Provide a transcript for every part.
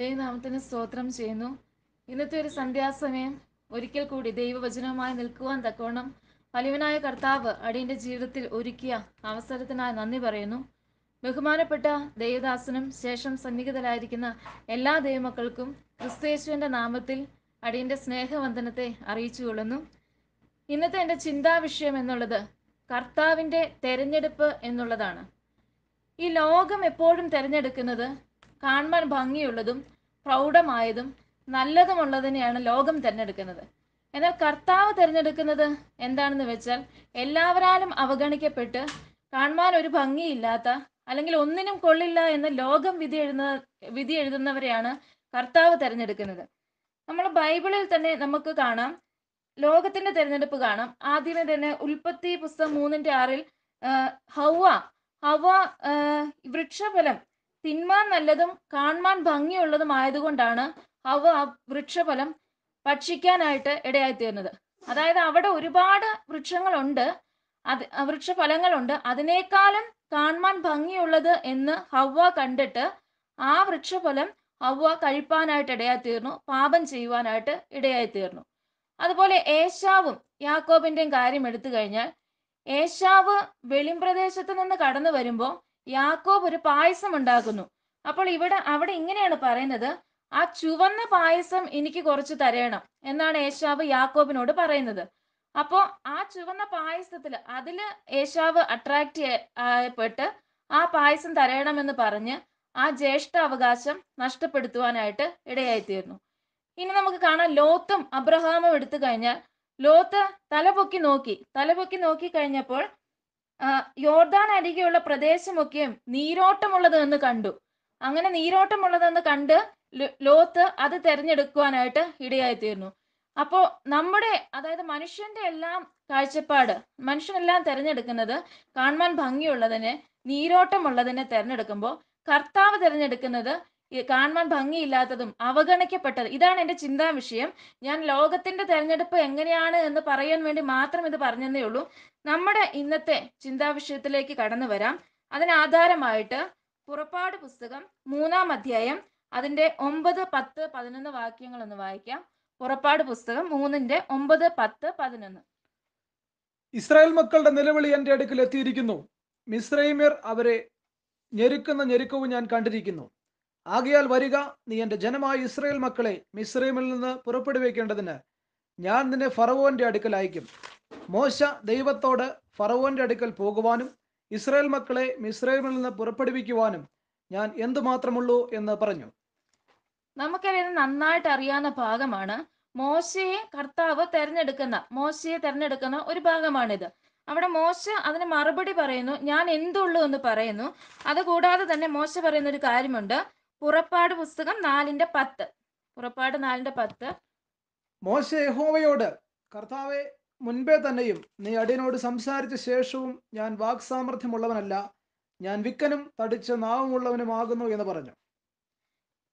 ദൈവനാമത്തിന് സ്തോത്രം ചെയ്യുന്നു ഇന്നത്തെ ഒരു സന്ധ്യാസമയം ഒരിക്കൽ കൂടി ദൈവവചനവുമായി നിൽക്കുവാൻ തക്കോണം വലിയവനായ കർത്താവ് അടിയന്റെ ജീവിതത്തിൽ ഒരുക്കിയ അവസരത്തിനായി നന്ദി പറയുന്നു ബഹുമാനപ്പെട്ട ദൈവദാസനും ശേഷം സന്നിഹിതരായിരിക്കുന്ന എല്ലാ ദൈവമക്കൾക്കും ക്രിസ്തയേശുവിൻ്റെ നാമത്തിൽ അടിയന്റെ സ്നേഹവന്ദനത്തെ അറിയിച്ചുകൊള്ളുന്നു ഇന്നത്തെ എൻ്റെ ചിന്താവിഷയം എന്നുള്ളത് കർത്താവിൻ്റെ തെരഞ്ഞെടുപ്പ് എന്നുള്ളതാണ് ഈ ലോകം എപ്പോഴും തിരഞ്ഞെടുക്കുന്നത് കാണുവാൻ ഭംഗിയുള്ളതും പ്രൗഢമായതും നല്ലതുമുള്ളതിനെയാണ് ലോകം തിരഞ്ഞെടുക്കുന്നത് എന്നാൽ കർത്താവ് തിരഞ്ഞെടുക്കുന്നത് എന്താണെന്ന് വെച്ചാൽ എല്ലാവരാലും അവഗണിക്കപ്പെട്ട് കാണുവാൻ ഒരു ഭംഗിയില്ലാത്ത അല്ലെങ്കിൽ ഒന്നിനും കൊള്ളില്ല എന്ന് ലോകം വിധി എഴുതുന്ന വിധി എഴുതുന്നവരെയാണ് കർത്താവ് തിരഞ്ഞെടുക്കുന്നത് നമ്മൾ ബൈബിളിൽ തന്നെ നമുക്ക് കാണാം ലോകത്തിന്റെ തിരഞ്ഞെടുപ്പ് കാണാം ആദ്യമേ തന്നെ ഉൽപ്പത്തി പുസ്തകം മൂന്നിന്റെ ആറിൽ ഹവ ഹവ വൃക്ഷഫലം തിന്മാൻ നല്ലതും കാണാൻ ഭംഗിയുള്ളതും ആയതുകൊണ്ടാണ് അവ ആ വൃക്ഷഫലം ഭക്ഷിക്കാനായിട്ട് ഇടയായിത്തീർന്നത് അതായത് അവിടെ ഒരുപാട് വൃക്ഷങ്ങളുണ്ട് അത് വൃക്ഷഫലങ്ങളുണ്ട് അതിനേക്കാളും കാണാൻ ഭംഗിയുള്ളത് എന്ന് ഹവ്വ കണ്ടിട്ട് ആ വൃക്ഷഫലം ഹവ്വ കഴിപ്പാനായിട്ട് ഇടയായിത്തീർന്നു പാപം ചെയ്യുവാനായിട്ട് ഇടയായിത്തീർന്നു അതുപോലെ ഏശാവും യാക്കോബിന്റെയും കാര്യം എടുത്തു കഴിഞ്ഞാൽ ഏശാവ് വെളിംപ്രദേശത്ത് നിന്ന് കടന്നു വരുമ്പോൾ യാക്കോബ് ഒരു പായസം ഉണ്ടാക്കുന്നു അപ്പോൾ ഇവിടെ അവിടെ ഇങ്ങനെയാണ് പറയുന്നത് ആ ചുവന്ന പായസം എനിക്ക് കുറച്ച് തരണം എന്നാണ് ഏശാവ് യാക്കോബിനോട് പറയുന്നത് അപ്പോ ആ ചുവന്ന പായസത്തിൽ അതില് ഏശാവ് അട്രാക്ട് ചെയ്യപ്പെട്ട് ആ പായസം തരണമെന്ന് പറഞ്ഞ് ആ ജ്യേഷ്ഠ അവകാശം നഷ്ടപ്പെടുത്തുവാനായിട്ട് ഇടയായിത്തീർന്നു ഇനി നമുക്ക് കാണാം ലോത്തും അബ്രഹാമും എടുത്തു കഴിഞ്ഞാൽ ലോത്ത് തലപൊക്കി നോക്കി തലപൊക്കി നോക്കി കഴിഞ്ഞപ്പോൾ യോർദാൻ അരികെയുള്ള പ്രദേശമൊക്കെയും നീരോട്ടമുള്ളത് എന്ന് കണ്ടു അങ്ങനെ നീരോട്ടമുള്ളതെന്ന് കണ്ട് ലോത്ത് അത് തിരഞ്ഞെടുക്കുവാനായിട്ട് ഇടയായി തീർന്നു നമ്മുടെ അതായത് മനുഷ്യന്റെ എല്ലാം കാഴ്ചപ്പാട് മനുഷ്യനെല്ലാം തിരഞ്ഞെടുക്കുന്നത് കാണുവാൻ ഭംഗിയുള്ളതിനെ നീരോട്ടമുള്ളതിനെ തിരഞ്ഞെടുക്കുമ്പോൾ കർത്താവ് തിരഞ്ഞെടുക്കുന്നത് കാണുവാൻ ഭംഗിയില്ലാത്തതും അവഗണിക്കപ്പെട്ടത് ഇതാണ് എൻ്റെ ചിന്താ വിഷയം ഞാൻ ലോകത്തിന്റെ തെരഞ്ഞെടുപ്പ് എങ്ങനെയാണ് എന്ന് പറയാൻ വേണ്ടി മാത്രം ഇത് പറഞ്ഞതേ ഉള്ളൂ നമ്മുടെ ഇന്നത്തെ ചിന്താ വിഷയത്തിലേക്ക് കടന്നു വരാം അതിനാധാരമായിട്ട് പുറപ്പാട് പുസ്തകം മൂന്നാം അധ്യായം അതിൻ്റെ ഒമ്പത് പത്ത് പതിനൊന്ന് വാക്യങ്ങൾ ഒന്ന് വായിക്കാം പുറപ്പാട് പുസ്തകം മൂന്നിന്റെ ഒമ്പത് പത്ത് പതിനൊന്ന് ഇസ്രായേൽ മക്കളുടെ നിലവിളി എൻ്റെ അടുക്കൽ എത്തിയിരിക്കുന്നു മിസ്രൈമിയർ അവരെ ഞെരുക്കുന്ന ഞെരുക്കവും ഞാൻ കണ്ടിരിക്കുന്നു ആകയാൽ വരിക നീ എൻ്റെ ജനമായ ഇസ്രയേൽ മക്കളെ മിസ്രൈമിൽ നിന്ന് പുറപ്പെടുവിക്കേണ്ടതിന് ഞാൻ നിന്നെ ഫറവോന്റെ അടുക്കൽ അയക്കും മോശ ദൈവത്തോട് ഫറവോന്റെ അടുക്കൽ പോകുവാനും ഇസ്രയേൽ മക്കളെ മിസ്രൈമിൽ നിന്ന് പുറപ്പെടുവിക്കുവാനും ഞാൻ എന്തുമാത്രമുള്ളൂ എന്ന് പറഞ്ഞു നമുക്കറിയാം നന്നായിട്ട് അറിയാവുന്ന ഭാഗമാണ് മോശയെ കർത്താവ് തെരഞ്ഞെടുക്കുന്ന മോശയെ തെരഞ്ഞെടുക്കുന്ന ഒരു ഭാഗമാണിത് അവിടെ മോശ അതിന് മറുപടി പറയുന്നു ഞാൻ എന്തുള്ളൂ എന്ന് പറയുന്നു അതുകൂടാതെ തന്നെ മോശ പറയുന്ന ഒരു കാര്യമുണ്ട് പുറപ്പാട് പുസ്തകം നാലിന്റെ പത്ത് പുറപ്പാട് നാലിന്റെ പത്ത് മോശ യഹോവയോട് കർത്താവെ മുൻപേ തന്നെയും നീ അടിയനോട് സംസാരിച്ച ശേഷവും ഞാൻ വാക്സാമർഥ്യമുള്ളവനല്ല ഞാൻ വിക്കനും തടിച്ച നാവുമുള്ളവനുമാകുന്നു എന്ന് പറഞ്ഞു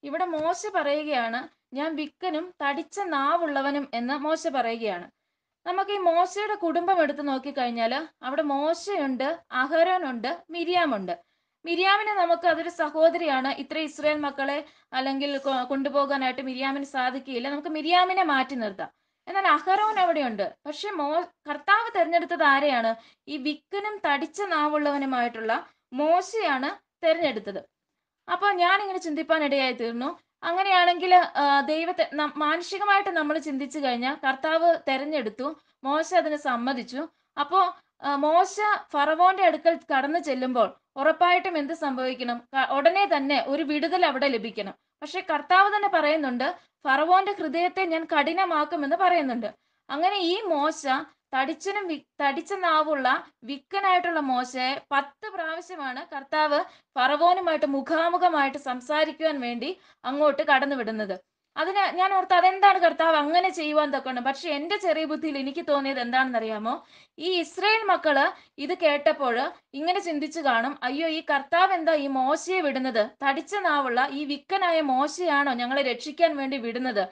ഇവിടെ മോശ പറയുകയാണ് ഞാൻ വിക്കനും തടിച്ച നാവുള്ളവനും എന്ന് മോശ പറയുകയാണ് നമുക്ക് ഈ മോശയുടെ കുടുംബം എടുത്തു നോക്കിക്കഴിഞ്ഞാൽ അവിടെ മോശയുണ്ട് അഹരോനുണ്ട് മിരിയാമുണ്ട് മിരിയാമിനെ നമുക്ക് അതൊരു സഹോദരിയാണ് ഇത്ര ഇസ്രായേൽ മക്കളെ അല്ലെങ്കിൽ കൊണ്ടുപോകാനായിട്ട് മിരിയാമിന് സാധിക്കില്ല നമുക്ക് മിരിയാമിനെ മാറ്റി നിർത്താം എന്നാൽ അഹറോൻ അവിടെയുണ്ട് പക്ഷെ മോ കർത്താവ് തെരഞ്ഞെടുത്തത് ആരെയാണ് ഈ വിക്കനും തടിച്ച നാവുള്ളവനുമായിട്ടുള്ള മോശയാണ് തെരഞ്ഞെടുത്തത് അപ്പൊ ഞാൻ ഇങ്ങനെ ചിന്തിപ്പാനിടയായി തീർന്നു അങ്ങനെയാണെങ്കിൽ ദൈവത്തെ മാനുഷികമായിട്ട് നമ്മൾ ചിന്തിച്ചു കഴിഞ്ഞാൽ കർത്താവ് തെരഞ്ഞെടുത്തു മോശ അതിനെ സമ്മതിച്ചു അപ്പോൾ മോശ ഫറവോന്റെ അടുക്കൽ കടന്നു ചെല്ലുമ്പോൾ ഉറപ്പായിട്ടും എന്ത് സംഭവിക്കണം ഉടനെ തന്നെ ഒരു വിടുതൽ അവിടെ ലഭിക്കണം പക്ഷെ കർത്താവ് തന്നെ പറയുന്നുണ്ട് ഫറവോന്റെ ഹൃദയത്തെ ഞാൻ കഠിനമാക്കുമെന്ന് പറയുന്നുണ്ട് അങ്ങനെ ഈ മോശ തടിച്ചനും തടിച്ച നാവുള്ള വിക്കനായിട്ടുള്ള മോശയെ പത്ത് പ്രാവശ്യമാണ് കർത്താവ് ഫറവോനുമായിട്ട് മുഖാമുഖമായിട്ട് സംസാരിക്കുവാൻ വേണ്ടി അങ്ങോട്ട് കടന്നു വിടുന്നത് അതിന് ഞാൻ ഓർത്ത് അതെന്താണ് കർത്താവ് അങ്ങനെ ചെയ്യുവാൻ തക്കണ്ട് പക്ഷെ എന്റെ ചെറിയ ബുദ്ധിയിൽ എനിക്ക് തോന്നിയത് എന്താണെന്ന് അറിയാമോ ഈ ഇസ്രയേൽ മക്കള് ഇത് കേട്ടപ്പോൾ ഇങ്ങനെ ചിന്തിച്ചു കാണും അയ്യോ ഈ കർത്താവ് എന്താ ഈ മോശയെ വിടുന്നത് തടിച്ച നാവുള്ള ഈ വിക്കനായ മോശയാണോ ഞങ്ങളെ രക്ഷിക്കാൻ വേണ്ടി വിടുന്നത്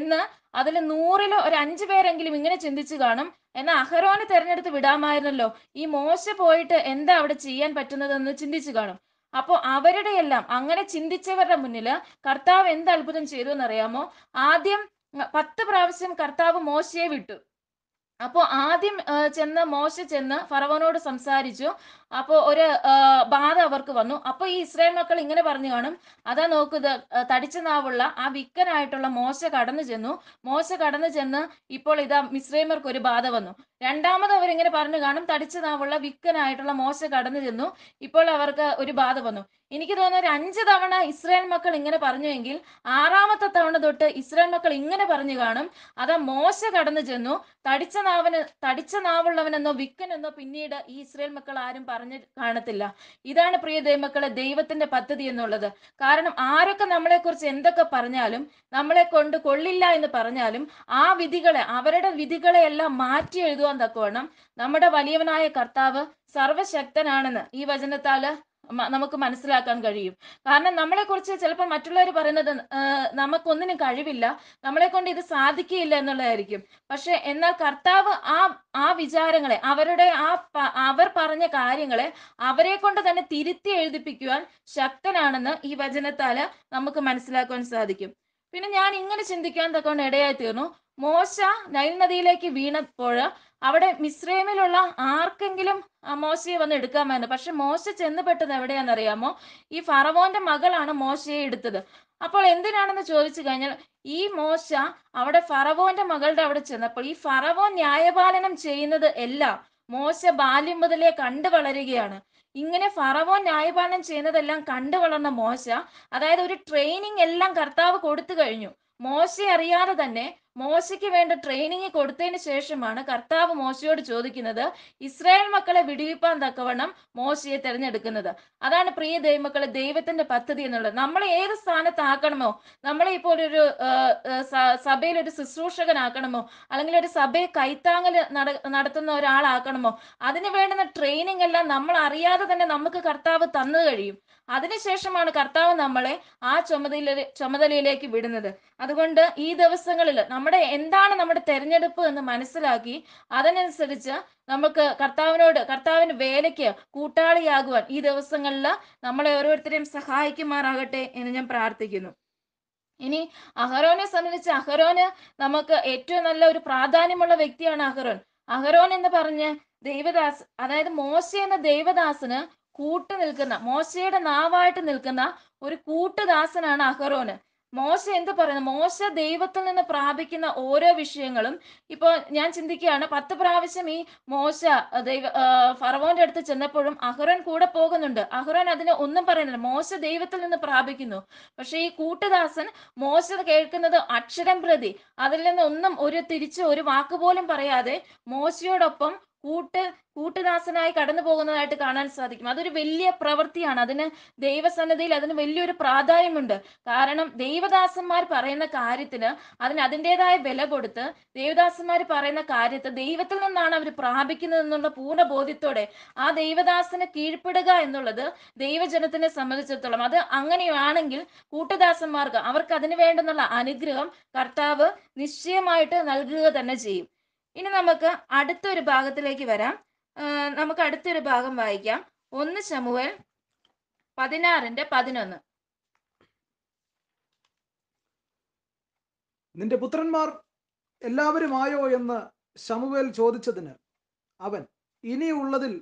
എന്ന് അതിൽ നൂറിലോ ഒരു അഞ്ചു പേരെങ്കിലും ഇങ്ങനെ ചിന്തിച്ചു കാണും എന്നാൽ അഹരോനെ തെരഞ്ഞെടുത്ത് വിടാമായിരുന്നല്ലോ ഈ മോശ പോയിട്ട് എന്താ അവിടെ ചെയ്യാൻ പറ്റുന്നതെന്ന് ചിന്തിച്ചു കാണും അപ്പോൾ അവരുടെ എല്ലാം അങ്ങനെ ചിന്തിച്ചവരുടെ മുന്നിൽ കർത്താവ് എന്ത് അത്ഭുതം ചെയ്തു എന്നറിയാമോ ആദ്യം പത്ത് പ്രാവശ്യം കർത്താവ് മോശയെ വിട്ടു അപ്പോ ആദ്യം ചെന്ന് മോശ ചെന്ന് ഫറവനോട് സംസാരിച്ചു അപ്പോൾ ഒരു ബാധ അവർക്ക് വന്നു അപ്പോൾ ഈ ഇസ്രായേൽ മക്കൾ ഇങ്ങനെ പറഞ്ഞു കാണും അതാ നോക്കുക തടിച്ച നാവുള്ള ആ വിക്കനായിട്ടുള്ള മോശ കടന്നു ചെന്നു മോശ കടന്നു ചെന്ന് ഇപ്പോൾ ഇതാ മിസ്രൈമർക്ക് ഒരു ബാധ വന്നു രണ്ടാമത് അവരിങ്ങനെ പറഞ്ഞു കാണും തടിച്ച നാവുള്ള വിക്കനായിട്ടുള്ള മോശ കടന്നു ചെന്നു ഇപ്പോൾ അവർക്ക് ഒരു ബാധ വന്നു എനിക്ക് തോന്നുന്നു ഒരു അഞ്ച് തവണ ഇസ്രായേൽ മക്കൾ ഇങ്ങനെ പറഞ്ഞുവെങ്കിൽ ആറാമത്തെ തവണ തൊട്ട് ഇസ്രായേൽ മക്കൾ ഇങ്ങനെ പറഞ്ഞു കാണും അതാ മോശ കടന്നു ചെന്നു തടിച്ച നാവന് തടിച്ച നാവുള്ളവനെന്നോ വിക്കനെന്നോ പിന്നീട് ഈ ഇസ്രായേൽ മക്കൾ ആരും പറഞ്ഞു പറഞ്ഞ് കാണത്തില്ല ഇതാണ് പ്രിയ ദൈവമക്കളെ ദൈവത്തിന്റെ പദ്ധതി എന്നുള്ളത് കാരണം ആരൊക്കെ നമ്മളെ കുറിച്ച് എന്തൊക്കെ പറഞ്ഞാലും നമ്മളെ കൊണ്ട് കൊള്ളില്ല എന്ന് പറഞ്ഞാലും ആ വിധികളെ അവരുടെ വിധികളെ എല്ലാം മാറ്റി എഴുതുവാൻ തക്കവണ്ണം നമ്മുടെ വലിയവനായ കർത്താവ് സർവശക്തനാണെന്ന് ഈ വചനത്താല് നമുക്ക് മനസ്സിലാക്കാൻ കഴിയും കാരണം നമ്മളെ കുറിച്ച് ചിലപ്പോൾ മറ്റുള്ളവർ പറയുന്നത് നമുക്കൊന്നിനും കഴിവില്ല നമ്മളെ കൊണ്ട് ഇത് സാധിക്കുകയില്ല എന്നുള്ളതായിരിക്കും പക്ഷെ എന്നാൽ കർത്താവ് ആ ആ വിചാരങ്ങളെ അവരുടെ ആ അവർ പറഞ്ഞ കാര്യങ്ങളെ അവരെ കൊണ്ട് തന്നെ തിരുത്തി എഴുതിപ്പിക്കുവാൻ ശക്തനാണെന്ന് ഈ വചനത്താല് നമുക്ക് മനസ്സിലാക്കാൻ സാധിക്കും പിന്നെ ഞാൻ ഇങ്ങനെ ചിന്തിക്കാൻ തക്കൊണ്ട് ഇടയായി തീർന്നു മോശ നൈൽ നദിയിലേക്ക് വീണപ്പോൾ അവിടെ മിസ്രൈമിലുള്ള ആർക്കെങ്കിലും മോശയെ വന്ന് എടുക്കാമായിരുന്നു പക്ഷെ മോശ ചെന്നപ്പെട്ടത് എവിടെയാണെന്നറിയാമോ ഈ ഫറവോന്റെ മകളാണ് മോശയെ എടുത്തത് അപ്പോൾ എന്തിനാണെന്ന് ചോദിച്ചു കഴിഞ്ഞാൽ ഈ മോശ അവിടെ ഫറവോന്റെ മകളുടെ അവിടെ ചെന്നപ്പോൾ ഈ ഫറവോ ന്യായപാലനം ചെയ്യുന്നത് എല്ലാം മോശ ബാല്യം മുതലേ കണ്ടു വളരുകയാണ് ഇങ്ങനെ ഫറവോ ന്യായപാലനം ചെയ്യുന്നതെല്ലാം കണ്ടു വളർന്ന മോശ അതായത് ഒരു ട്രെയിനിങ് എല്ലാം കർത്താവ് കൊടുത്തു കഴിഞ്ഞു മോശ അറിയാതെ തന്നെ മോശയ്ക്ക് വേണ്ട ട്രെയിനിങ് കൊടുത്തതിന് ശേഷമാണ് കർത്താവ് മോശയോട് ചോദിക്കുന്നത് ഇസ്രായേൽ മക്കളെ വിടുവിപ്പാൻ തക്കവണ്ണം മോശയെ തിരഞ്ഞെടുക്കുന്നത് അതാണ് പ്രിയ ദൈവമക്കളെ ദൈവത്തിന്റെ പദ്ധതി എന്നുള്ളത് നമ്മളെ ഏത് സ്ഥാനത്താക്കണമോ നമ്മളെ ഇപ്പോൾ ഒരു സഭയിൽ ഒരു ശുശ്രൂഷകനാക്കണമോ അല്ലെങ്കിൽ ഒരു സഭയെ കൈത്താങ്ങൽ നടത്തുന്ന ഒരാളാക്കണമോ അതിന് വേണ്ടുന്ന ട്രെയിനിങ് എല്ലാം നമ്മൾ അറിയാതെ തന്നെ നമുക്ക് കർത്താവ് തന്നു കഴിയും അതിനുശേഷമാണ് കർത്താവ് നമ്മളെ ആ ചുമതല ചുമതലയിലേക്ക് വിടുന്നത് അതുകൊണ്ട് ഈ ദിവസങ്ങളിൽ നമ്മൾ നമ്മുടെ എന്താണ് നമ്മുടെ തെരഞ്ഞെടുപ്പ് എന്ന് മനസ്സിലാക്കി അതിനനുസരിച്ച് നമുക്ക് കർത്താവിനോട് കർത്താവിന് വേലയ്ക്ക് കൂട്ടാളിയാകുവാൻ ഈ ദിവസങ്ങളിൽ നമ്മളെ ഓരോരുത്തരെയും സഹായിക്കുമാറാകട്ടെ എന്ന് ഞാൻ പ്രാർത്ഥിക്കുന്നു ഇനി അഹരോനെ സംബന്ധിച്ച് അഹരോന് നമുക്ക് ഏറ്റവും നല്ല ഒരു പ്രാധാന്യമുള്ള വ്യക്തിയാണ് അഹരോൻ അഹരോൻ എന്ന് പറഞ്ഞ് ദൈവദാസ് അതായത് മോശ എന്ന ദൈവദാസന് കൂട്ടു നിൽക്കുന്ന മോശയുടെ നാവായിട്ട് നിൽക്കുന്ന ഒരു കൂട്ടുദാസനാണ് അഹറോന് മോശ എന്ത് പറയുന്നു മോശ ദൈവത്തിൽ നിന്ന് പ്രാപിക്കുന്ന ഓരോ വിഷയങ്ങളും ഇപ്പൊ ഞാൻ ചിന്തിക്കുകയാണ് പത്ത് പ്രാവശ്യം ഈ മോശ ദൈവ ഫറവോന്റെ അടുത്ത് ചെന്നപ്പോഴും അഹ്റോൻ കൂടെ പോകുന്നുണ്ട് അഹ്റോൻ അതിന് ഒന്നും പറയുന്നില്ല മോശ ദൈവത്തിൽ നിന്ന് പ്രാപിക്കുന്നു പക്ഷെ ഈ കൂട്ടുദാസൻ മോശ കേൾക്കുന്നത് അക്ഷരം പ്രതി അതിൽ നിന്ന് ഒന്നും ഒരു തിരിച്ച് ഒരു വാക്ക് പോലും പറയാതെ മോശയോടൊപ്പം കൂട്ട് കൂട്ടുദാസനായി കടന്നു പോകുന്നതായിട്ട് കാണാൻ സാധിക്കും അതൊരു വലിയ പ്രവൃത്തിയാണ് അതിന് ദൈവസന്നദ്ധയിൽ അതിന് വലിയൊരു പ്രാധാന്യമുണ്ട് കാരണം ദൈവദാസന്മാർ പറയുന്ന കാര്യത്തിന് അതിന് അതിൻ്റെതായ വില കൊടുത്ത് ദൈവദാസന്മാർ പറയുന്ന കാര്യത്തെ ദൈവത്തിൽ നിന്നാണ് അവർ പ്രാപിക്കുന്നത് എന്നുള്ള പൂർണ്ണ ബോധ്യത്തോടെ ആ ദൈവദാസനെ കീഴ്പ്പെടുക എന്നുള്ളത് ദൈവജനത്തിനെ സംബന്ധിച്ചിടത്തോളം അത് അങ്ങനെയാണെങ്കിൽ കൂട്ടുദാസന്മാർക്ക് അവർക്ക് അതിന് വേണ്ടുന്നുള്ള അനുഗ്രഹം കർത്താവ് നിശ്ചയമായിട്ട് നൽകുക തന്നെ ചെയ്യും ഇനി നമുക്ക് അടുത്തൊരു ഭാഗത്തിലേക്ക് വരാം നമുക്ക് അടുത്തൊരു ഭാഗം വായിക്കാം ഒന്ന് ചമുവൽ പതിനാറിന്റെ പതിനൊന്ന് നിന്റെ പുത്രന്മാർ എല്ലാവരുമായോ എന്ന് ശമുവേൽ ചോദിച്ചതിന് അവൻ ഇനിയുള്ളതിൽ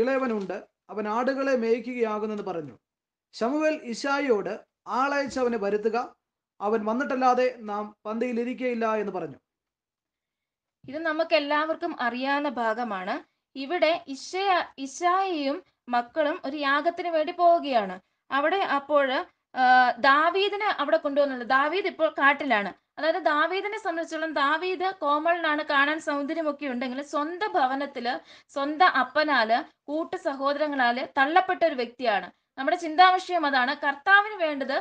ഇളയവനുണ്ട് അവൻ ആടുകളെ മേയ്ക്കുകയാകുന്നെന്ന് പറഞ്ഞു ശമുവേൽ ഇഷായിയോട് ആളയച്ച് അവനെ വരുത്തുക അവൻ വന്നിട്ടല്ലാതെ നാം പന്തിയിലിരിക്കയില്ല എന്ന് പറഞ്ഞു ഇത് നമുക്ക് എല്ലാവർക്കും അറിയാവുന്ന ഭാഗമാണ് ഇവിടെ ഇഷയ ഇശായിയും മക്കളും ഒരു യാഗത്തിന് വേണ്ടി പോവുകയാണ് അവിടെ അപ്പോൾ ദാവീദിനെ അവിടെ കൊണ്ടുവന്നുള്ളൂ ദാവീദ് ഇപ്പോൾ കാട്ടിലാണ് അതായത് ദാവീദിനെ സംബന്ധിച്ചോളം ദാവീദ് കോമളിനാണ് കാണാൻ സൗന്ദര്യമൊക്കെ ഉണ്ടെങ്കിൽ സ്വന്തം ഭവനത്തില് സ്വന്തം അപ്പനാല് കൂട്ടു സഹോദരങ്ങളാല് തള്ളപ്പെട്ട ഒരു വ്യക്തിയാണ് നമ്മുടെ ചിന്താവിഷയം അതാണ് കർത്താവിന് വേണ്ടത്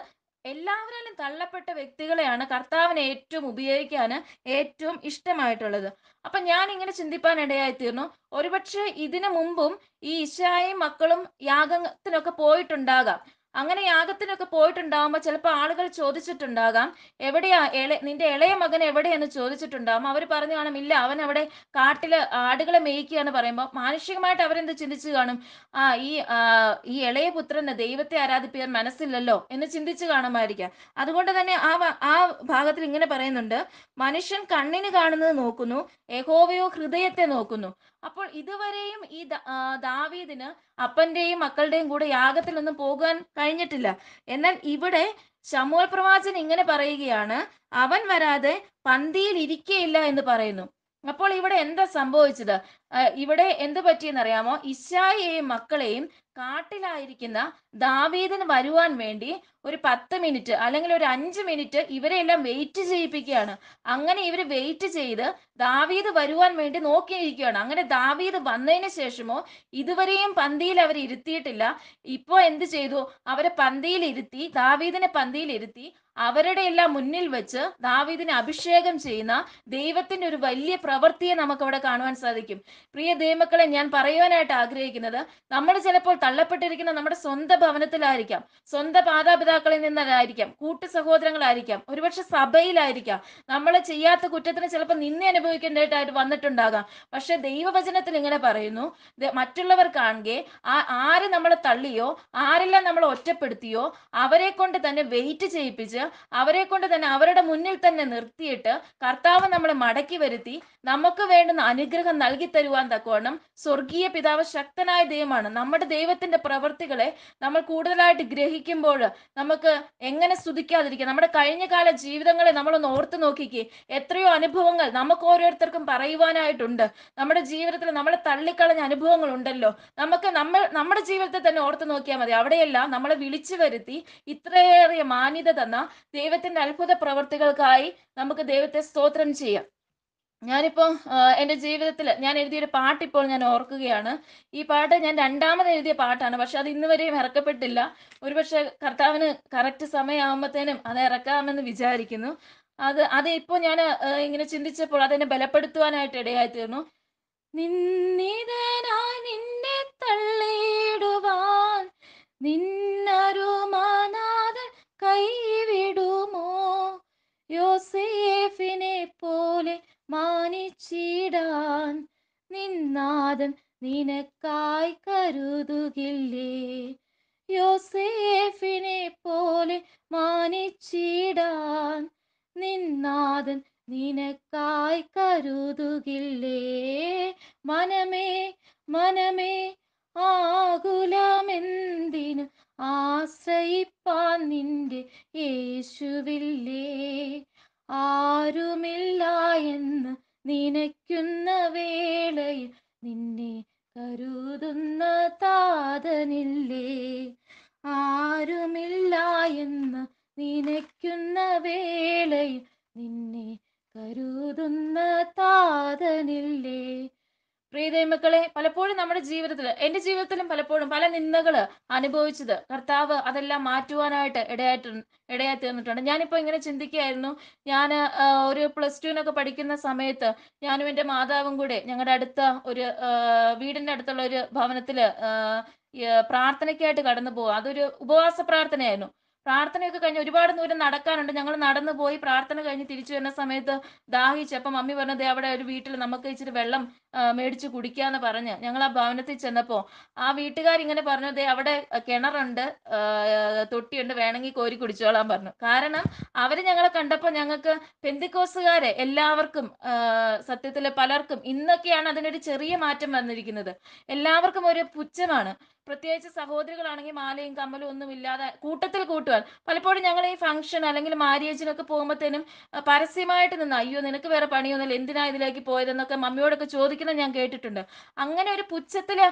എല്ലാവരിലും തള്ളപ്പെട്ട വ്യക്തികളെയാണ് കർത്താവിന് ഏറ്റവും ഉപയോഗിക്കാൻ ഏറ്റവും ഇഷ്ടമായിട്ടുള്ളത് അപ്പൊ ഞാൻ ഇങ്ങനെ ചിന്തിപ്പാൻ ഇടയായിത്തീർന്നു ഒരുപക്ഷെ ഇതിനു മുമ്പും ഈ ഇശായും മക്കളും യാഗത്തിനൊക്കെ പോയിട്ടുണ്ടാകാം അങ്ങനെ യാഗത്തിനൊക്കെ പോയിട്ടുണ്ടാകുമ്പോൾ ചിലപ്പോൾ ആളുകൾ ചോദിച്ചിട്ടുണ്ടാകാം എവിടെയാ ഇള നിന്റെ ഇളയ മകൻ എവിടെയെന്ന് ചോദിച്ചിട്ടുണ്ടാകും അവർ പറഞ്ഞു കാണും ഇല്ല അവൻ അവിടെ കാട്ടിൽ ആടുകളെ എന്ന് പറയുമ്പോൾ മാനുഷികമായിട്ട് അവരെന്ത് ചിന്തിച്ചു കാണും ആ ഈ ഈ ഇളയ പുത്രന് ദൈവത്തെ ആരാധിപ്പിക്കാൻ മനസ്സില്ലല്ലോ എന്ന് ചിന്തിച്ചു കാണുമായിരിക്കാം അതുകൊണ്ട് തന്നെ ആ ആ ഭാഗത്തിൽ ഇങ്ങനെ പറയുന്നുണ്ട് മനുഷ്യൻ കണ്ണിന് കാണുന്നത് നോക്കുന്നു യഹോവയോ ഹൃദയത്തെ നോക്കുന്നു അപ്പോൾ ഇതുവരെയും ഈ ദാവീദിന് അപ്പന്റെയും മക്കളുടെയും കൂടെ യാഗത്തിൽ ഒന്നും പോകാൻ കഴിഞ്ഞിട്ടില്ല എന്നാൽ ഇവിടെ ശമൂൽ പ്രവാചൻ ഇങ്ങനെ പറയുകയാണ് അവൻ വരാതെ പന്തിയിൽ ഇരിക്കയില്ല എന്ന് പറയുന്നു അപ്പോൾ ഇവിടെ എന്താ സംഭവിച്ചത് ഇവിടെ എന്ത് പറ്റിയെന്നറിയാമോ ഇസ്രായേയും മക്കളെയും കാട്ടിലായിരിക്കുന്ന ദാവീദിന് വരുവാൻ വേണ്ടി ഒരു പത്ത് മിനിറ്റ് അല്ലെങ്കിൽ ഒരു അഞ്ച് മിനിറ്റ് ഇവരെ എല്ലാം വെയിറ്റ് ചെയ്യിപ്പിക്കുകയാണ് അങ്ങനെ ഇവർ വെയിറ്റ് ചെയ്ത് ദാവീദ് വരുവാൻ വേണ്ടി നോക്കിയിരിക്കുകയാണ് അങ്ങനെ ദാവീദ് വന്നതിന് ശേഷമോ ഇതുവരെയും പന്തിയിൽ അവർ ഇരുത്തിയിട്ടില്ല ഇപ്പോൾ എന്ത് ചെയ്തു അവരെ പന്തിയിൽ ഇരുത്തി ദാവീദിനെ പന്തിയിൽ ഇരുത്തി അവരുടെ എല്ലാം മുന്നിൽ വെച്ച് ദാവീദിനെ അഭിഷേകം ചെയ്യുന്ന ദൈവത്തിന്റെ ഒരു വലിയ പ്രവൃത്തിയെ നമുക്ക് അവിടെ കാണുവാൻ സാധിക്കും പ്രിയ ദൈവമക്കളെ ഞാൻ പറയുവാനായിട്ട് ആഗ്രഹിക്കുന്നത് നമ്മൾ ചിലപ്പോൾ തള്ളപ്പെട്ടിരിക്കുന്ന നമ്മുടെ സ്വന്തം ഭവനത്തിലായിരിക്കാം സ്വന്തം മാതാപിതാക്കളിൽ നിന്നായിരിക്കാം കൂട്ടു സഹോദരങ്ങളായിരിക്കാം ഒരുപക്ഷെ സഭയിലായിരിക്കാം നമ്മൾ ചെയ്യാത്ത കുറ്റത്തിന് ചിലപ്പോൾ നിന്നെ അനുഭവിക്കേണ്ടതായിട്ട് വന്നിട്ടുണ്ടാകാം പക്ഷെ ദൈവവചനത്തിൽ ഇങ്ങനെ പറയുന്നു മറ്റുള്ളവർ ആ ആര് നമ്മൾ തള്ളിയോ ആരെല്ലാം നമ്മൾ ഒറ്റപ്പെടുത്തിയോ അവരെ കൊണ്ട് തന്നെ വെയിറ്റ് ചെയ്യിപ്പിച്ച് അവരെ കൊണ്ട് തന്നെ അവരുടെ മുന്നിൽ തന്നെ നിർത്തിയിട്ട് കർത്താവ് നമ്മളെ മടക്കി വരുത്തി നമുക്ക് വേണ്ടുന്ന അനുഗ്രഹം നൽകി തരുവാൻ തക്കവണ്ണം സ്വർഗീയ പിതാവ് ശക്തനായ ദൈവമാണ് നമ്മുടെ ദൈവം ദൈവത്തിന്റെ പ്രവൃത്തികളെ നമ്മൾ കൂടുതലായിട്ട് ഗ്രഹിക്കുമ്പോൾ നമുക്ക് എങ്ങനെ സ്തുതിക്കാതിരിക്കുക നമ്മുടെ കഴിഞ്ഞ കാല ജീവിതങ്ങളെ നമ്മളൊന്ന് ഓർത്തു നോക്കിക്കേ എത്രയോ അനുഭവങ്ങൾ നമുക്ക് ഓരോരുത്തർക്കും പറയുവാനായിട്ടുണ്ട് നമ്മുടെ ജീവിതത്തിൽ നമ്മളെ തള്ളിക്കളഞ്ഞ അനുഭവങ്ങൾ ഉണ്ടല്ലോ നമുക്ക് നമ്മൾ നമ്മുടെ ജീവിതത്തെ തന്നെ ഓർത്തു നോക്കിയാൽ മതി അവിടെയെല്ലാം നമ്മളെ വിളിച്ചു വരുത്തി ഇത്രയേറെ മാന്യത തന്ന ദൈവത്തിന്റെ അത്ഭുത പ്രവർത്തികൾക്കായി നമുക്ക് ദൈവത്തെ സ്തോത്രം ചെയ്യാം ഞാനിപ്പോ എൻ്റെ ജീവിതത്തിൽ ഞാൻ എഴുതിയൊരു പാട്ട് ഇപ്പോൾ ഞാൻ ഓർക്കുകയാണ് ഈ പാട്ട് ഞാൻ രണ്ടാമത് എഴുതിയ പാട്ടാണ് പക്ഷെ അത് ഇന്ന് വരെയും ഇറക്കപ്പെട്ടില്ല ഒരുപക്ഷെ കർത്താവിന് കറക്റ്റ് സമയമാകുമ്പോഴത്തേനും അത് ഇറക്കാമെന്ന് വിചാരിക്കുന്നു അത് അത് ഇപ്പോൾ ഞാൻ ഇങ്ങനെ ചിന്തിച്ചപ്പോൾ അതെന്നെ ബലപ്പെടുത്തുവാനായിട്ട് ഇടയായി തീർന്നു നിന്നിതനായി നിന്നെ തള്ളിയിടുവാൻ നിന്നരുമാനാഥൻ കൈവിടുമോ യോസേഫിനെ പോലെ മാനിച്ചിടാൻ നിന്നാദൻ നിനക്കായി കരുതുകില്ലേ യോസേഫിനെ പോലെ മാനിച്ചിടാൻ നിന്നാദൻ നിനക്കായി കരുതുകില്ലേ മനമേ മനമേ ആകുലമെന്തിനു ആശ്രയിപ്പാൻ നിന്റെ യേശുവില്ലേ ആരുമില്ല എന്ന് നിനയ്ക്കുന്ന വേളയിൽ നിന്നെ കരുതുന്ന താതനില്ലേ ആരുമില്ല എന്ന് നിനയ്ക്കുന്ന വേളയിൽ നിന്നെ കരുതുന്ന താതനില്ലേ പ്രിയ പലപ്പോഴും നമ്മുടെ ജീവിതത്തിൽ എൻ്റെ ജീവിതത്തിലും പലപ്പോഴും പല നിന്ദകൾ അനുഭവിച്ചത് കർത്താവ് അതെല്ലാം മാറ്റുവാനായിട്ട് ഇടയായിട്ട് ഇടയായി തീർന്നിട്ടുണ്ട് ഞാനിപ്പോ ഇങ്ങനെ ചിന്തിക്കുകയായിരുന്നു ഞാൻ ഒരു പ്ലസ് ടുവിനൊക്കെ പഠിക്കുന്ന സമയത്ത് ഞാനും എൻ്റെ മാതാവും കൂടെ ഞങ്ങളുടെ അടുത്ത ഒരു വീടിൻ്റെ അടുത്തുള്ള ഒരു ഭവനത്തിൽ പ്രാർത്ഥനയ്ക്കായിട്ട് കടന്നു പോകും അതൊരു ഉപവാസ പ്രാർത്ഥനയായിരുന്നു പ്രാർത്ഥനയൊക്കെ കഴിഞ്ഞ് ഒരുപാട് ദൂരം നടക്കാനുണ്ട് ഞങ്ങൾ നടന്നു പോയി പ്രാർത്ഥന കഴിഞ്ഞ് തിരിച്ചു വരുന്ന സമയത്ത് ദാഹിച്ച് അപ്പൊ മമ്മി പറഞ്ഞത് അവിടെ ഒരു വീട്ടിൽ നമുക്ക് ഇച്ചിരി വെള്ളം മേടിച്ച് കുടിക്കാന്ന് പറഞ്ഞ് ഞങ്ങൾ ആ ഭവനത്തിൽ ചെന്നപ്പോ ആ ഇങ്ങനെ പറഞ്ഞു ദേ അവിടെ കിണറുണ്ട് തൊട്ടിയുണ്ട് വേണമെങ്കിൽ കോരി കുടിച്ചോളാൻ പറഞ്ഞു കാരണം അവര് ഞങ്ങളെ കണ്ടപ്പോൾ ഞങ്ങൾക്ക് പെന്തിക്കോസുകാരെ എല്ലാവർക്കും സത്യത്തിൽ പലർക്കും ഇന്നൊക്കെയാണ് അതിനൊരു ചെറിയ മാറ്റം വന്നിരിക്കുന്നത് എല്ലാവർക്കും ഒരു പുച്ഛമാണ് പ്രത്യേകിച്ച് സഹോദരികളാണെങ്കിൽ മാലയും കമ്മലും ഒന്നും ഇല്ലാതെ കൂട്ടത്തിൽ കൂട്ടുവാൻ പലപ്പോഴും ഞങ്ങൾ ഈ ഫംഗ്ഷൻ അല്ലെങ്കിൽ മാര്യേജിനൊക്കെ പോകുമ്പോഴത്തേനും പരസ്യമായിട്ട് നിന്ന് അയ്യോ നിനക്ക് വേറെ പണിയൊന്നുമില്ല എന്തിനാ ഇതിലേക്ക് പോയതെന്നൊക്കെ മമ്മിയോടൊക്കെ ചോദിക്കുന്ന സംസാരിക്കുന്നത് ഞാൻ കേട്ടിട്ടുണ്ട് അങ്ങനെ ഒരു പുച്ഛത്തില്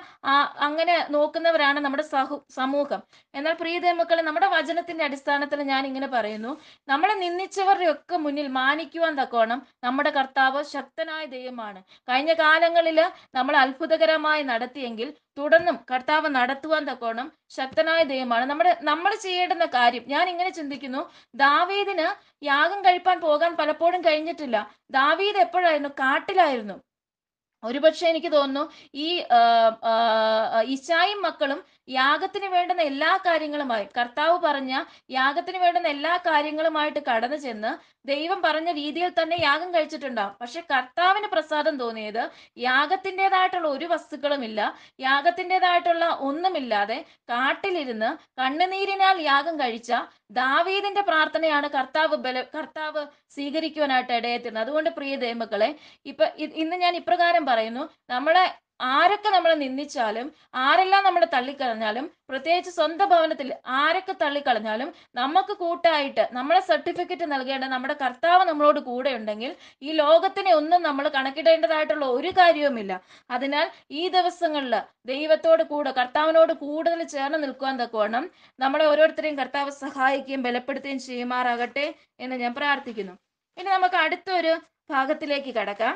അങ്ങനെ നോക്കുന്നവരാണ് നമ്മുടെ സഹു സമൂഹം എന്നാൽ പ്രീത മക്കളെ നമ്മുടെ വചനത്തിന്റെ അടിസ്ഥാനത്തിൽ ഞാൻ ഇങ്ങനെ പറയുന്നു നമ്മളെ നിന്ദിച്ചവരുടെ ഒക്കെ മുന്നിൽ മാനിക്കുവാൻ തക്കോണം നമ്മുടെ കർത്താവ് ശക്തനായ ദൈവമാണ് കഴിഞ്ഞ കാലങ്ങളിൽ നമ്മൾ അത്ഭുതകരമായി നടത്തിയെങ്കിൽ തുടർന്നും കർത്താവ് നടത്തുവാൻ തക്കോണം ശക്തനായ ദൈവമാണ് നമ്മുടെ നമ്മൾ ചെയ്യേണ്ടുന്ന കാര്യം ഞാൻ ഇങ്ങനെ ചിന്തിക്കുന്നു ദാവീദിന് യാഗം കഴിപ്പാൻ പോകാൻ പലപ്പോഴും കഴിഞ്ഞിട്ടില്ല ദാവീദ് എപ്പോഴായിരുന്നു കാട്ടിലായിരുന്നു ഒരുപക്ഷെ എനിക്ക് തോന്നുന്നു ഈ ഈശായും മക്കളും യാഗത്തിന് വേണ്ടുന്ന എല്ലാ കാര്യങ്ങളുമായി കർത്താവ് പറഞ്ഞ യാഗത്തിന് വേണ്ടുന്ന എല്ലാ കാര്യങ്ങളുമായിട്ട് കടന്നു ചെന്ന് ദൈവം പറഞ്ഞ രീതിയിൽ തന്നെ യാഗം കഴിച്ചിട്ടുണ്ടാവും പക്ഷെ കർത്താവിന് പ്രസാദം തോന്നിയത് യാഗത്തിൻ്റെതായിട്ടുള്ള ഒരു വസ്തുക്കളും ഇല്ല യാഗത്തിൻ്റെതായിട്ടുള്ള ഒന്നുമില്ലാതെ കാട്ടിലിരുന്ന് കണ്ണുനീരിനാൽ യാഗം കഴിച്ച ദാവീദിന്റെ പ്രാർത്ഥനയാണ് കർത്താവ് ബല കർത്താവ് സ്വീകരിക്കുവാനായിട്ട് ഇടയെത്തുന്നത് അതുകൊണ്ട് പ്രിയ ദൈവമക്കളെ ഇപ്പൊ ഇന്ന് ഞാൻ ഇപ്രകാരം പറയുന്നു നമ്മളെ ആരൊക്കെ നമ്മളെ നിന്ദിച്ചാലും ആരെല്ലാം നമ്മളെ തള്ളിക്കളഞ്ഞാലും പ്രത്യേകിച്ച് സ്വന്തം ഭവനത്തിൽ ആരൊക്കെ തള്ളിക്കളഞ്ഞാലും നമുക്ക് കൂട്ടായിട്ട് നമ്മളെ സർട്ടിഫിക്കറ്റ് നൽകേണ്ട നമ്മുടെ കർത്താവ് നമ്മളോട് കൂടെ ഉണ്ടെങ്കിൽ ഈ ലോകത്തിനെ ഒന്നും നമ്മൾ കണക്കിടേണ്ടതായിട്ടുള്ള ഒരു കാര്യവുമില്ല അതിനാൽ ഈ ദിവസങ്ങളിൽ ദൈവത്തോട് കൂടെ കർത്താവിനോട് കൂടുതൽ ചേർന്ന് നിൽക്കുവാൻ തക്കവണ്ണം നമ്മളെ ഓരോരുത്തരെയും കർത്താവ് സഹായിക്കുകയും ബലപ്പെടുത്തുകയും ചെയ്യുമാറാകട്ടെ എന്ന് ഞാൻ പ്രാർത്ഥിക്കുന്നു ഇനി നമുക്ക് അടുത്തൊരു ഭാഗത്തിലേക്ക് കടക്കാം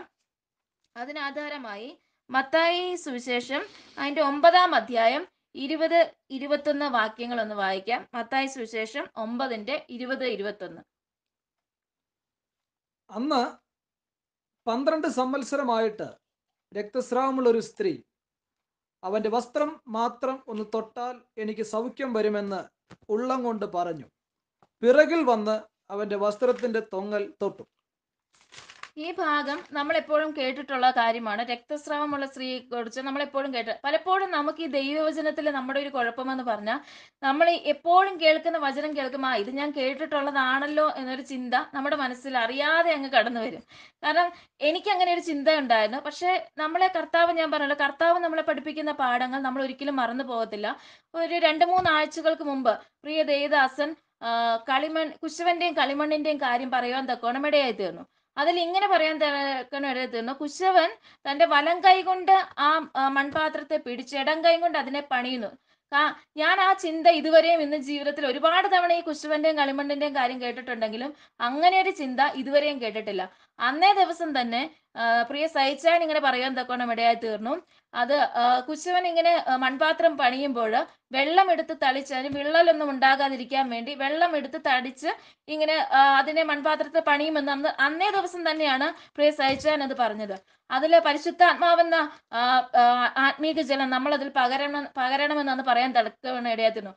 അതിനാധാരമായി മത്തായി സുവിശേഷം അതിന്റെ ഒമ്പതാം അധ്യായം ഇരുപത് ഇരുപത്തൊന്ന് ഒന്ന് വായിക്കാം മത്തായി സുവിശേഷം ഒമ്പതിന്റെ ഇരുപത് ഇരുപത്തൊന്ന് അന്ന് പന്ത്രണ്ട് സംവത്സരമായിട്ട് രക്തസ്രാവമുള്ള ഒരു സ്ത്രീ അവന്റെ വസ്ത്രം മാത്രം ഒന്ന് തൊട്ടാൽ എനിക്ക് സൗഖ്യം വരുമെന്ന് ഉള്ളം കൊണ്ട് പറഞ്ഞു പിറകിൽ വന്ന് അവന്റെ വസ്ത്രത്തിന്റെ തൊങ്ങൽ തൊട്ടു ഈ ഭാഗം നമ്മളെപ്പോഴും കേട്ടിട്ടുള്ള കാര്യമാണ് രക്തസ്രാവമുള്ള സ്ത്രീയെ കുറിച്ച് നമ്മളെപ്പോഴും കേട്ട പലപ്പോഴും നമുക്ക് ഈ ദൈവവചനത്തിൽ നമ്മുടെ ഒരു കുഴപ്പമെന്ന് പറഞ്ഞാൽ നമ്മൾ എപ്പോഴും കേൾക്കുന്ന വചനം കേൾക്കും ആ ഇത് ഞാൻ കേട്ടിട്ടുള്ളതാണല്ലോ എന്നൊരു ചിന്ത നമ്മുടെ മനസ്സിൽ അറിയാതെ അങ്ങ് കടന്നു വരും കാരണം എനിക്ക് അങ്ങനെ ഒരു ചിന്ത ഉണ്ടായിരുന്നു പക്ഷേ നമ്മളെ കർത്താവ് ഞാൻ പറഞ്ഞല്ലോ കർത്താവ് നമ്മളെ പഠിപ്പിക്കുന്ന പാഠങ്ങൾ നമ്മൾ ഒരിക്കലും മറന്നു പോകത്തില്ല ഒരു രണ്ട് മൂന്ന് ആഴ്ചകൾക്ക് മുമ്പ് പ്രിയ ദേവദാസൻ കളിമൺ കുശവന്റെയും കളിമണ്ണിന്റെയും കാര്യം പറയുവാൻ തക്കോണമിടയായി തീർന്നു അതിൽ ഇങ്ങനെ പറയാൻ തിരക്കണരുതെന്ന് കുശവൻ തന്റെ വലം കൈ കൊണ്ട് ആ മൺപാത്രത്തെ പിടിച്ച് ഇടം കൈ കൊണ്ട് അതിനെ പണിയുന്നു ഞാൻ ആ ചിന്ത ഇതുവരെയും ഇന്ന് ജീവിതത്തിൽ ഒരുപാട് തവണ ഈ കുശവന്റെയും കളിമണ്ണിന്റെയും കാര്യം കേട്ടിട്ടുണ്ടെങ്കിലും അങ്ങനെ ഒരു ചിന്ത ഇതുവരെയും കേട്ടിട്ടില്ല അന്നേ ദിവസം തന്നെ പ്രിയ സഹിച്ചാൻ ഇങ്ങനെ പറയാൻ തക്കോണം ഇടയായി തീർന്നു അത് കുശവൻ ഇങ്ങനെ മൺപാത്രം പണിയുമ്പോൾ വെള്ളം എടുത്ത് തളിച്ച് അതിന് വിള്ളലൊന്നും ഉണ്ടാകാതിരിക്കാൻ വേണ്ടി വെള്ളം എടുത്ത് തടിച്ച് ഇങ്ങനെ അതിനെ മൺപാത്രത്തെ പണിയുമെന്ന് അന്ന് അന്നേ ദിവസം തന്നെയാണ് പ്രിയ സഹിച്ചാൻ അത് പറഞ്ഞത് അതിൽ പരിശുദ്ധാത്മാവെന്ന ആത്മീക ജലം നമ്മൾ അതിൽ പകരണം പകരണമെന്നാണ് പറയാൻ തടക്കണ ഇടയായിരുന്നു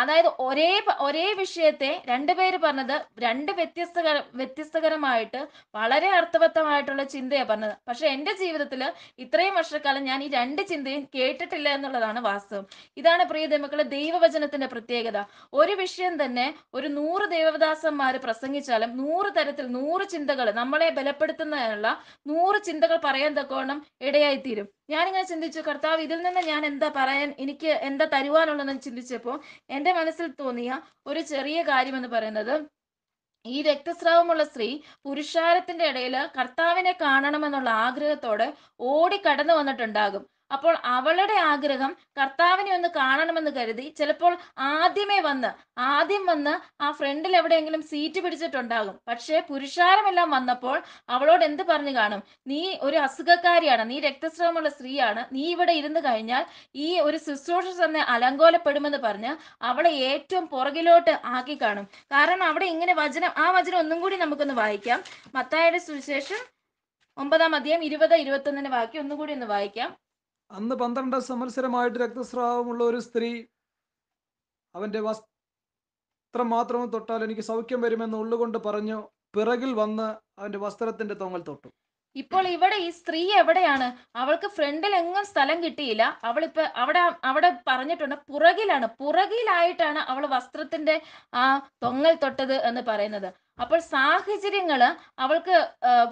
അതായത് ഒരേ ഒരേ വിഷയത്തെ രണ്ടുപേര് പറഞ്ഞത് രണ്ട് വ്യത്യസ്തകര വ്യത്യസ്തകരമായിട്ട് വളരെ അർത്ഥവത്തമായിട്ടുള്ള ചിന്തയാണ് പറഞ്ഞത് പക്ഷെ എൻ്റെ ജീവിതത്തിൽ ഇത്രയും വർഷക്കാലം ഞാൻ ഈ രണ്ട് ചിന്തയും കേട്ടിട്ടില്ല എന്നുള്ളതാണ് വാസ്തവം ഇതാണ് പ്രിയ ദൈവമക്കളെ ദൈവവചനത്തിന്റെ പ്രത്യേകത ഒരു വിഷയം തന്നെ ഒരു നൂറ് ദേവദാസന്മാർ പ്രസംഗിച്ചാലും നൂറ് തരത്തിൽ നൂറ് ചിന്തകൾ നമ്മളെ ബലപ്പെടുത്തുന്നതിനുള്ള നൂറ് ചിന്തകൾ പറയാൻ തക്കോണം ഇടയായിത്തീരും ഞാനിങ്ങനെ ചിന്തിച്ചു കർത്താവ് ഇതിൽ നിന്ന് ഞാൻ എന്താ പറയാൻ എനിക്ക് എന്താ തരുവാനുള്ളതെന്ന് ചിന്തിച്ചപ്പോൾ എൻ്റെ മനസ്സിൽ തോന്നിയ ഒരു ചെറിയ കാര്യം എന്ന് പറയുന്നത് ഈ രക്തസ്രാവമുള്ള സ്ത്രീ പുരുഷാരത്തിന്റെ ഇടയിൽ കർത്താവിനെ കാണണമെന്നുള്ള ആഗ്രഹത്തോടെ ഓടി കടന്നു വന്നിട്ടുണ്ടാകും അപ്പോൾ അവളുടെ ആഗ്രഹം കർത്താവിനെ ഒന്ന് കാണണമെന്ന് കരുതി ചിലപ്പോൾ ആദ്യമേ വന്ന് ആദ്യം വന്ന് ആ ഫ്രണ്ടിൽ എവിടെയെങ്കിലും സീറ്റ് പിടിച്ചിട്ടുണ്ടാകും പക്ഷേ പുരുഷാരമെല്ലാം വന്നപ്പോൾ അവളോട് എന്ത് പറഞ്ഞു കാണും നീ ഒരു അസുഖക്കാരിയാണ് നീ രക്തസ്രവമുള്ള സ്ത്രീയാണ് നീ ഇവിടെ ഇരുന്ന് കഴിഞ്ഞാൽ ഈ ഒരു ശുശ്രൂഷ തന്നെ അലങ്കോലപ്പെടുമെന്ന് പറഞ്ഞ് അവളെ ഏറ്റവും പുറകിലോട്ട് ആക്കി കാണും കാരണം അവിടെ ഇങ്ങനെ വചനം ആ വചനം ഒന്നും കൂടി നമുക്കൊന്ന് വായിക്കാം മത്തായുടെ സുവിശേഷം ഒമ്പതാം അധ്യായം ഇരുപത് ഇരുപത്തൊന്നിന് വാക്കി ഒന്നുകൂടി ഒന്ന് വായിക്കാം അന്ന് പന്ത്രണ്ടാം സമത്സരമായിട്ട് രക്തസ്രാവമുള്ള ഒരു സ്ത്രീ അവന്റെ വസ്ത്രം മാത്രം തൊട്ടാൽ എനിക്ക് സൗഖ്യം വരുമെന്ന് ഉള്ളുകൊണ്ട് പറഞ്ഞു പിറകിൽ വന്ന് അവന്റെ വസ്ത്രത്തിന്റെ തൊങ്ങൽ തൊട്ടു ഇപ്പോൾ ഇവിടെ ഈ സ്ത്രീ എവിടെയാണ് അവൾക്ക് ഫ്രണ്ടിൽ എങ്ങും സ്ഥലം കിട്ടിയില്ല അവളിപ്പോ അവിടെ അവിടെ പറഞ്ഞിട്ടുണ്ട് പുറകിലാണ് പുറകിലായിട്ടാണ് അവൾ വസ്ത്രത്തിന്റെ ആ തൊങ്ങൽ തൊട്ടത് എന്ന് പറയുന്നത് അപ്പോൾ സാഹചര്യങ്ങൾ അവൾക്ക്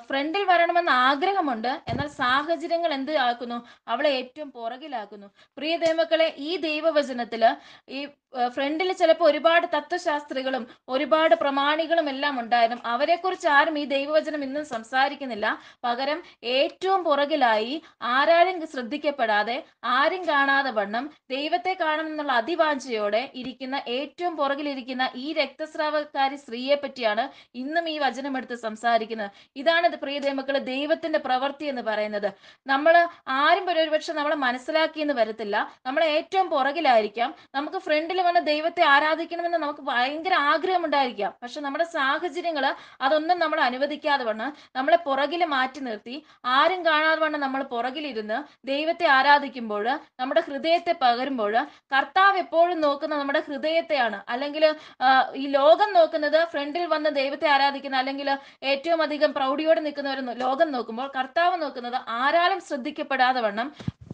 ഫ്രണ്ടിൽ വരണമെന്ന് ആഗ്രഹമുണ്ട് എന്നാൽ സാഹചര്യങ്ങൾ എന്ത് ആക്കുന്നു അവളെ ഏറ്റവും പുറകിലാക്കുന്നു പ്രിയ ദൈവക്കളെ ഈ ദൈവവചനത്തിൽ ഈ ഫ്രണ്ടിൽ ചിലപ്പോൾ ഒരുപാട് തത്വശാസ്ത്രികളും ഒരുപാട് പ്രമാണികളും എല്ലാം ഉണ്ടായിരുന്നു അവരെക്കുറിച്ച് ആരും ഈ ദൈവവചനം ഇന്നും സംസാരിക്കുന്നില്ല പകരം ഏറ്റവും പുറകിലായി ആരാരും ശ്രദ്ധിക്കപ്പെടാതെ ആരും കാണാതെ വണ്ണം ദൈവത്തെ കാണണം എന്നുള്ള അതിവാഞ്ചയോടെ ഇരിക്കുന്ന ഏറ്റവും പുറകിലിരിക്കുന്ന ഈ രക്തസ്രാവക്കാരി സ്ത്രീയെ പറ്റിയാണ് ഇന്നും ഈ വചനം എടുത്ത് സംസാരിക്കുന്നത് ഇതാണ് പ്രിയ മക്കളെ ദൈവത്തിന്റെ പ്രവൃത്തി എന്ന് പറയുന്നത് നമ്മൾ ആരും ഒരുപക്ഷെ മനസ്സിലാക്കി എന്ന് വരത്തില്ല നമ്മൾ ഏറ്റവും പുറകിലായിരിക്കാം നമുക്ക് ഫ്രണ്ടിൽ വന്ന് ദൈവത്തെ ആരാധിക്കണമെന്ന് നമുക്ക് ഭയങ്കര ആഗ്രഹം ഉണ്ടായിരിക്കാം പക്ഷെ നമ്മുടെ സാഹചര്യങ്ങൾ അതൊന്നും നമ്മൾ അനുവദിക്കാതെ വണ്ണ് നമ്മളെ പുറകിൽ മാറ്റി നിർത്തി ആരും കാണാതെ വണ്ണം നമ്മൾ പുറകിലിരുന്ന് ദൈവത്തെ ആരാധിക്കുമ്പോൾ നമ്മുടെ ഹൃദയത്തെ പകരുമ്പോൾ കർത്താവ് എപ്പോഴും നോക്കുന്നത് നമ്മുടെ ഹൃദയത്തെയാണ് അല്ലെങ്കിൽ ഈ ലോകം നോക്കുന്നത് ഫ്രണ്ടിൽ വന്ന് ദൈവത്തെ ആരാധിക്കുന്ന അല്ലെങ്കിൽ ഏറ്റവും അധികം പ്രൗഢിയോടെ നിൽക്കുന്നവരെന്ന് ലോകം നോക്കുമ്പോൾ കർത്താവ് നോക്കുന്നത് ആരാലും ശ്രദ്ധിക്കപ്പെടാതെ വണ്ണം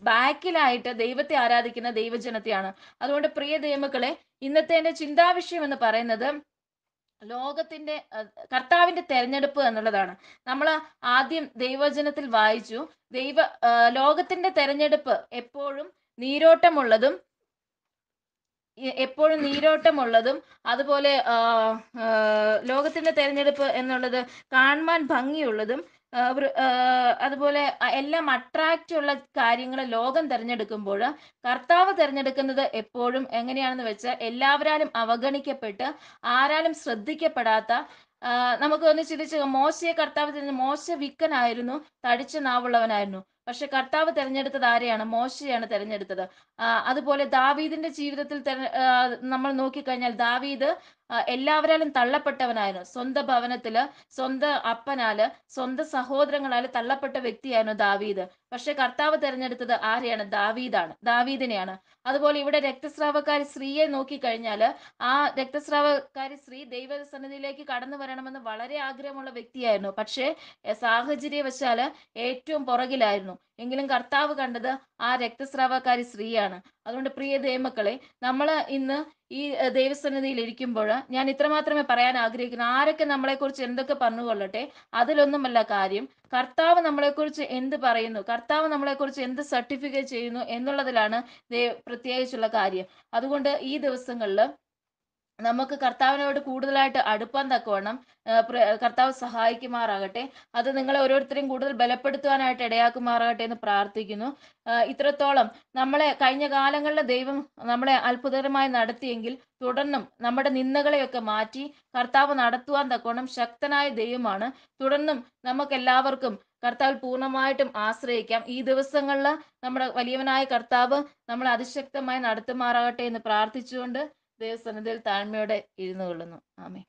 ബാക്കിലായിട്ട് ദൈവത്തെ ആരാധിക്കുന്ന ദൈവജനത്തെയാണ് അതുകൊണ്ട് പ്രിയ ദൈവമക്കളെ ഇന്നത്തെ എന്റെ ചിന്താവിഷയം എന്ന് പറയുന്നത് ലോകത്തിന്റെ കർത്താവിന്റെ തെരഞ്ഞെടുപ്പ് എന്നുള്ളതാണ് നമ്മൾ ആദ്യം ദൈവജനത്തിൽ വായിച്ചു ദൈവ ലോകത്തിന്റെ തെരഞ്ഞെടുപ്പ് എപ്പോഴും നീരോട്ടമുള്ളതും എപ്പോഴും നീരോട്ടമുള്ളതും അതുപോലെ ലോകത്തിന്റെ തെരഞ്ഞെടുപ്പ് എന്നുള്ളത് കാണുവാൻ ഭംഗിയുള്ളതും അതുപോലെ എല്ലാം അട്രാക്റ്റ് ഉള്ള കാര്യങ്ങൾ ലോകം തിരഞ്ഞെടുക്കുമ്പോൾ കർത്താവ് തിരഞ്ഞെടുക്കുന്നത് എപ്പോഴും എങ്ങനെയാണെന്ന് വെച്ചാൽ എല്ലാവരാലും അവഗണിക്കപ്പെട്ട് ആരാലും ശ്രദ്ധിക്കപ്പെടാത്ത നമുക്ക് ഒന്ന് ചിന്തിച്ച് മോശയെ കർത്താവ് മോശ വിക്കനായിരുന്നു തടിച്ച നാവുള്ളവനായിരുന്നു പക്ഷെ കർത്താവ് തിരഞ്ഞെടുത്തത് ആരെയാണ് മോശയാണ് തിരഞ്ഞെടുത്തത് അതുപോലെ ദാവീദിന്റെ ജീവിതത്തിൽ നമ്മൾ നോക്കിക്കഴിഞ്ഞാൽ ദാവീദ് എല്ലാവരാലും തള്ളപ്പെട്ടവനായിരുന്നു സ്വന്തം ഭവനത്തില് സ്വന്തം അപ്പനാല് സ്വന്തം സഹോദരങ്ങളാല് തള്ളപ്പെട്ട വ്യക്തിയായിരുന്നു ദാവീദ് പക്ഷെ കർത്താവ് തിരഞ്ഞെടുത്തത് ആരെയാണ് ദാവീദാണ് ദാവീദിനെയാണ് അതുപോലെ ഇവിടെ രക്തസ്രാവക്കാരി സ്ത്രീയെ നോക്കി കഴിഞ്ഞാൽ ആ രക്തസ്രാവക്കാരി സ്ത്രീ ദൈവസന്നിധിയിലേക്ക് കടന്നു വരണമെന്ന് വളരെ ആഗ്രഹമുള്ള വ്യക്തിയായിരുന്നു പക്ഷേ സാഹചര്യവശാല് ഏറ്റവും പുറകിലായിരുന്നു എങ്കിലും കർത്താവ് കണ്ടത് ആ രക്തസ്രാവക്കാരി സ്ത്രീയാണ് അതുകൊണ്ട് പ്രിയ ദേമക്കളെ നമ്മൾ ഇന്ന് ഈ ദൈവസന്നിധിയിൽ ഇരിക്കുമ്പോൾ ഞാൻ ഇത്രമാത്രമേ പറയാൻ ആഗ്രഹിക്കുന്നു ആരൊക്കെ നമ്മളെക്കുറിച്ച് എന്തൊക്കെ പറഞ്ഞുകൊള്ളട്ടെ അതിലൊന്നുമല്ല കാര്യം കർത്താവ് നമ്മളെക്കുറിച്ച് എന്ത് പറയുന്നു കർത്താവ് നമ്മളെക്കുറിച്ച് എന്ത് സർട്ടിഫിക്കറ്റ് ചെയ്യുന്നു എന്നുള്ളതിലാണ് പ്രത്യേകിച്ചുള്ള കാര്യം അതുകൊണ്ട് ഈ ദിവസങ്ങളിൽ നമുക്ക് കർത്താവിനോട് കൂടുതലായിട്ട് അടുപ്പാൻ തക്കവണ്ണം കർത്താവ് സഹായിക്കുമാറാകട്ടെ അത് നിങ്ങളെ ഓരോരുത്തരെയും കൂടുതൽ ബലപ്പെടുത്തുവാനായിട്ട് ഇടയാക്കുമാറാകട്ടെ എന്ന് പ്രാർത്ഥിക്കുന്നു ഇത്രത്തോളം നമ്മളെ കഴിഞ്ഞ കാലങ്ങളിലെ ദൈവം നമ്മളെ അത്ഭുതകരമായി നടത്തിയെങ്കിൽ തുടർന്നും നമ്മുടെ നിന്നകളെയൊക്കെ മാറ്റി കർത്താവ് നടത്തുവാൻ തക്കവണ്ണം ശക്തനായ ദൈവമാണ് തുടർന്നും എല്ലാവർക്കും കർത്താവ് പൂർണ്ണമായിട്ടും ആശ്രയിക്കാം ഈ ദിവസങ്ങളിൽ നമ്മുടെ വലിയവനായ കർത്താവ് നമ്മളെ അതിശക്തമായി നടത്തുമാറാകട്ടെ എന്ന് പ്രാർത്ഥിച്ചുകൊണ്ട് ദൈവസന്നിധിയിൽ താഴ്മയോടെ ഇരുന്നു കൊള്ളുന്നു ആമേ